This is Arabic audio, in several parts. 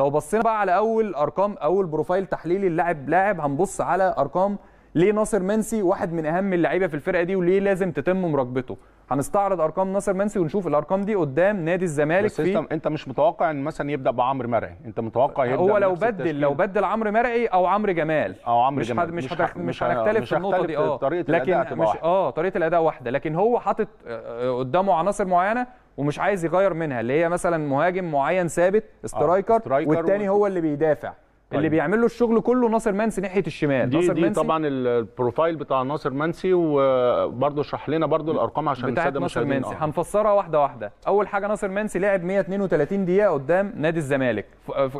لو بصينا بقى على اول ارقام اول بروفايل تحليلي اللاعب لاعب هنبص على ارقام ليه ناصر منسي واحد من اهم اللعيبه في الفرقه دي وليه لازم تتم مراقبته هنستعرض ارقام ناصر منسي ونشوف الارقام دي قدام نادي الزمالك بس في انت مش متوقع ان مثلا يبدا بعمر مرعي انت متوقع يبدا هو لو بدل لو بدل عمرو مرعي او عمرو جمال او عمرو جمال حد مش حد مش هنختلف في النقطه دي اه طريقه لكن مش اه طريقه الاداء واحده لكن هو حاطط آه، آه، قدامه عناصر معينه ومش عايز يغير منها اللي هي مثلا مهاجم معين ثابت آه، سترايكر آه. والتاني و... هو اللي بيدافع طيب. اللي بيعمل له الشغل كله ناصر منسي ناحيه الشمال دي ناصر دي منسي طبعا البروفايل بتاع ناصر منسي وبرده اشرح لنا برده الارقام عشان الساده ناصر منسي آه. هنفسرها واحده واحده اول حاجه ناصر منسي لعب 132 دقيقه قدام نادي الزمالك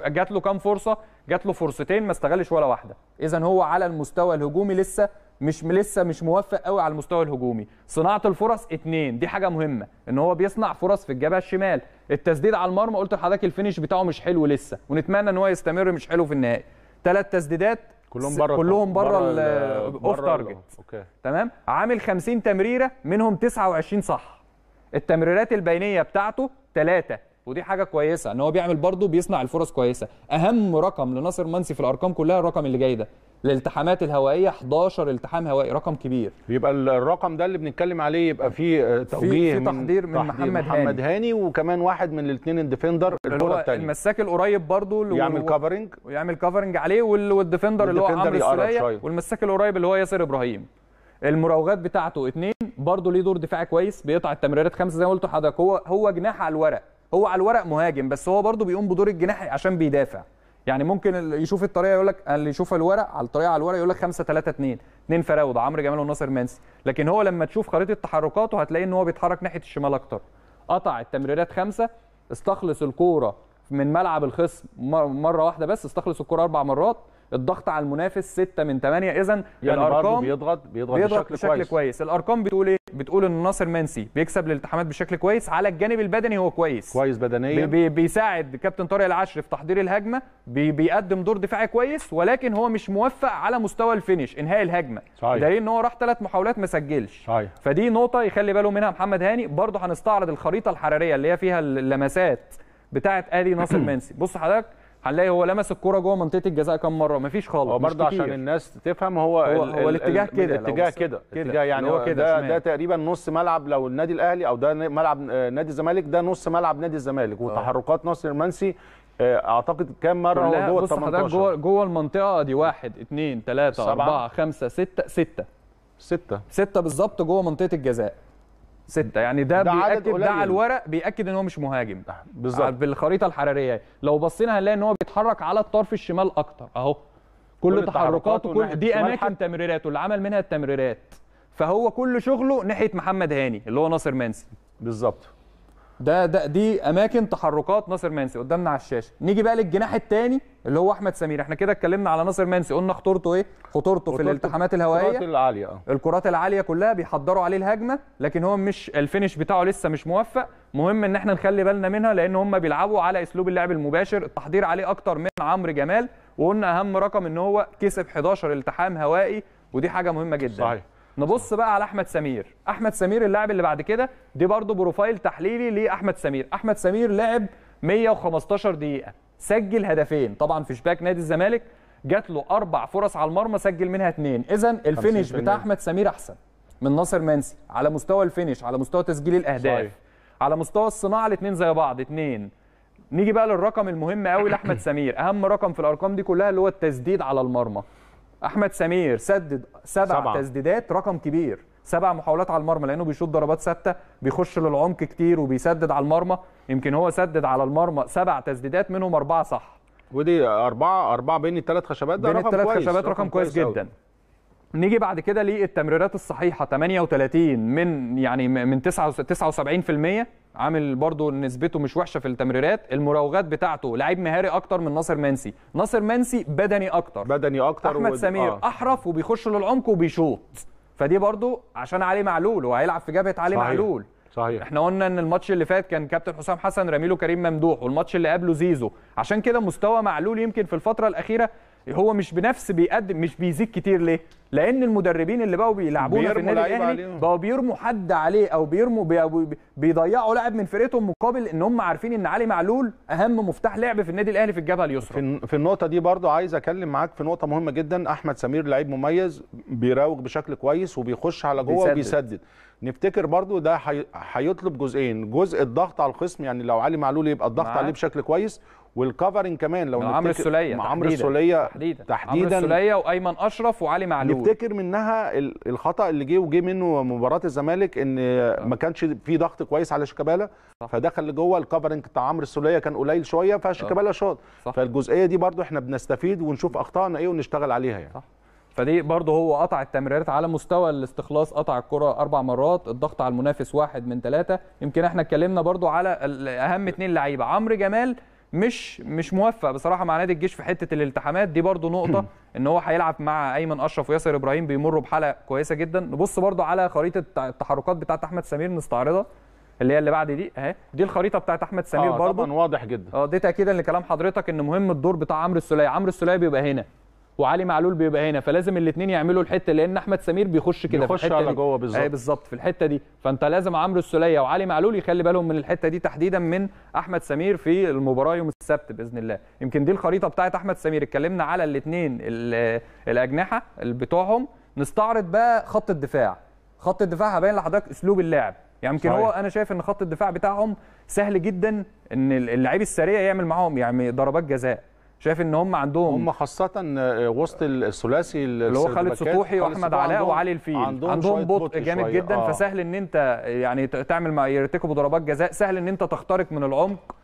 جات له كام فرصه جات له فرصتين ما استغلش ولا واحده اذا هو على المستوى الهجومي لسه مش لسه مش موفق قوي على المستوى الهجومي صناعه الفرص اتنين دي حاجه مهمه ان هو بيصنع فرص في الجبهه الشمال التسديد على المرمى قلت لحضرتك الفينش بتاعه مش حلو لسه ونتمنى ان هو يستمر مش حلو في النهائي ثلاث تسديدات كلهم بره كلهم بره الاوف تارجت تمام عامل 50 تمريره منهم 29 صح التمريرات البينيه بتاعته ثلاثه ودي حاجه كويسه ان هو بيعمل برضه بيصنع الفرص كويسه اهم رقم لناصر منسي في الارقام كلها الرقم اللي جاي ده الالتحامات الهوائيه 11 التحام هوائي رقم كبير يبقى الرقم ده اللي بنتكلم عليه يبقى فيه آه، توجيه في تحضير من, من تحضير محمد, محمد هاني. هاني وكمان واحد من الاثنين الديفندر الكره الثانيه المساك القريب برضه اللي يعمل كفرنج ويعمل كفرنج عليه والديفندر اللي هو عمرو السوليه والمساك القريب اللي هو ياسر ابراهيم المراوغات بتاعته اثنين برضه ليه دور دفاعي كويس بيقطع التمريرات خمسه زي ما قلت هو هو جناح على الورق هو على الورق مهاجم بس هو برضه بيقوم بدور الجناح عشان بيدافع يعني ممكن يشوف الطريقه يقول لك اللي يشوف الورق على الطريقه على الورق يقول لك 5 3 2 2 فراوده عمرو جمال وناصر منسي لكن هو لما تشوف خريطه تحركاته هتلاقي ان هو بيتحرك ناحيه الشمال اكتر قطع التمريرات خمسه استخلص الكوره من ملعب الخصم مره واحده بس استخلص الكوره اربع مرات الضغط على المنافس 6 من 8 اذا يعني الارقام بيضغط بيضغط, بيضغط بشكل, بشكل كويس. كويس الارقام بتقول ايه بتقول ان ناصر منسي بيكسب الالتحامات بشكل كويس على الجانب البدني هو كويس كويس بدنيا بي بيساعد كابتن طارق العشر في تحضير الهجمه بي بيقدم دور دفاعي كويس ولكن هو مش موفق على مستوى الفينش انهاء الهجمه صحيح. ده ان هو راح ثلاث محاولات ما سجلش صحيح. فدي نقطه يخلي باله منها محمد هاني برضه هنستعرض الخريطه الحراريه اللي هي فيها اللمسات بتاعه ادي ناصر منسي بص حضرتك هنلاقي هو لمس الكوره جوه منطقه الجزاء كام مره مفيش خالص هو برضه عشان الناس تفهم هو هو, الـ هو الاتجاه كده الاتجاه كده اتجاه يعني هو كده ده, ده تقريبا نص ملعب لو النادي الاهلي او ده ملعب آه، نادي الزمالك ده نص ملعب نادي الزمالك آه. وتحركات ناصر منسي آه، اعتقد كام مره هو جوه ال 18 جوه جوه المنطقه دي 1 2 3 4 5 6 سته سته سته بالظبط جوه منطقه الجزاء ستة يعني ده, ده بيأكد ده على الورق بيأكد ان هو مش مهاجم آه، بالظبط بالخريطة الحرارية لو بصينا هنلاقي ان هو بيتحرك على الطرف الشمال اكتر اهو كل, كل تحركاته كل دي اماكن تمريراته اللي عمل منها التمريرات فهو كل شغله ناحيه محمد هاني اللي هو ناصر منسي بالظبط ده ده دي اماكن تحركات ناصر منسي قدامنا على الشاشه نيجي بقى للجناح الثاني اللي هو احمد سمير احنا كده اتكلمنا على ناصر منسي قلنا خطورته ايه خطورته في الالتحامات الهوائيه الكرات العاليه آه. الكرات العاليه كلها بيحضروا عليه الهجمه لكن هو مش الفينش بتاعه لسه مش موفق مهم ان احنا نخلي بالنا منها لان هم بيلعبوا على اسلوب اللعب المباشر التحضير عليه اكتر من عمرو جمال وقلنا اهم رقم ان هو كسب 11 التحام هوائي ودي حاجه مهمه جدا صحيح نبص بقى على احمد سمير احمد سمير اللاعب اللي بعد كده دي برضه بروفايل تحليلي لاحمد سمير احمد سمير لعب 115 دقيقه سجل هدفين طبعا في شباك نادي الزمالك جات له اربع فرص على المرمى سجل منها اثنين اذا الفينش بتاع احمد سمير احسن من ناصر منسي على مستوى الفينش على مستوى تسجيل الاهداف صحيح. على مستوى الصناعه الاثنين زي بعض اثنين نيجي بقى للرقم المهم قوي لاحمد سمير اهم رقم في الارقام دي كلها اللي هو التسديد على المرمى احمد سمير سدد سبع سبعة. تسديدات رقم كبير سبع محاولات على المرمى لانه بيشوط ضربات ثابته بيخش للعمق كتير وبيسدد على المرمى يمكن هو سدد على المرمى سبع تسديدات منهم اربعه صح ودي اربعه اربعه بين الثلاث خشبات ده بين رقم الثلاث خشبات رقم, رقم كويس, كويس جدا أوي. نيجي بعد كده للتمريرات الصحيحه 38 من يعني من 79 عامل برضو نسبته مش وحشه في التمريرات المراوغات بتاعته لعيب مهاري اكتر من ناصر منسي ناصر منسي بدني اكتر بدني اكتر احمد سمير آه. احرف وبيخش للعمق وبيشوط فدي برضو عشان علي معلول وهيلعب في جبهه علي صحيح. معلول صحيح احنا قلنا ان الماتش اللي فات كان كابتن حسام حسن رميله كريم ممدوح والماتش اللي قبله زيزو عشان كده مستوى معلول يمكن في الفتره الاخيره هو مش بنفس بيقدم مش بيزيد كتير ليه؟ لان المدربين اللي بقوا بيلعبونا في النادي الاهلي بقوا بيرموا حد عليه او بيرموا بي... بيضيعوا لاعب من فرقتهم مقابل ان هم عارفين ان علي معلول اهم مفتاح لعب في النادي الاهلي في الجبهه اليسرى في النقطه دي برضو عايز اتكلم معاك في نقطه مهمه جدا احمد سمير لعيب مميز بيراوغ بشكل كويس وبيخش على جوه بيسدد. وبيسدد نفتكر برضو ده هيطلب حي... جزئين جزء الضغط على الخصم يعني لو علي معلول يبقى الضغط عليه بشكل كويس والكفرنج كمان لو نفتكر عمرو السوليه مع عمرو السوليه تحديدا تحديدا عمرو السوليه وايمن اشرف وعلي معلول نفتكر منها الخطا اللي جه وجه منه مباراه الزمالك ان آه. ما كانش في ضغط كويس على شيكابالا فدخل لجوه الكفرنج بتاع عمرو السوليه كان قليل شويه آه. فشيكابالا شاط فالجزئيه دي برده احنا بنستفيد ونشوف اخطائنا ايه ونشتغل عليها يعني صح. فدي برضه هو قطع التمريرات على مستوى الاستخلاص قطع الكره اربع مرات الضغط على المنافس واحد من ثلاثه يمكن احنا اتكلمنا برضه على اهم اثنين لعيبه عمرو جمال مش مش موفق بصراحه مع نادي الجيش في حته الالتحامات دي برضو نقطه ان هو هيلعب مع ايمن اشرف وياسر ابراهيم بيمروا بحلقه كويسه جدا نبص برضو على خريطه التحركات بتاعه احمد سمير نستعرضها اللي هي اللي بعد دي اهي دي الخريطه بتاعت احمد سمير آه برضه طبعا واضح جدا اه دي تاكيدا لكلام حضرتك ان مهم الدور بتاع عمرو السليه عمرو السليه بيبقى هنا وعلي معلول بيبقى هنا فلازم الاثنين يعملوا الحته لان احمد سمير بيخش كده بيخش على جوه بالظبط بالظبط في الحته دي فانت لازم عمرو السوليه وعلي معلول يخلي بالهم من الحته دي تحديدا من احمد سمير في المباراه يوم السبت باذن الله يمكن دي الخريطه بتاعه احمد سمير اتكلمنا على الاثنين الاجنحه بتوعهم نستعرض بقى خط الدفاع خط الدفاع هبين لحضرتك اسلوب اللعب يعني يمكن هو انا شايف ان خط الدفاع بتاعهم سهل جدا ان اللعيب السريع يعمل معاهم يعني ضربات جزاء شايف ان هم عندهم هم خاصه آه، وسط الثلاثي اللي هو خالد سطوحي واحمد علاء وعلي الفيل عندهم, عندهم بطء جامد جدا آه. فسهل ان انت يعني تعمل مع يرتكبوا ضربات جزاء سهل ان انت تخترق من العمق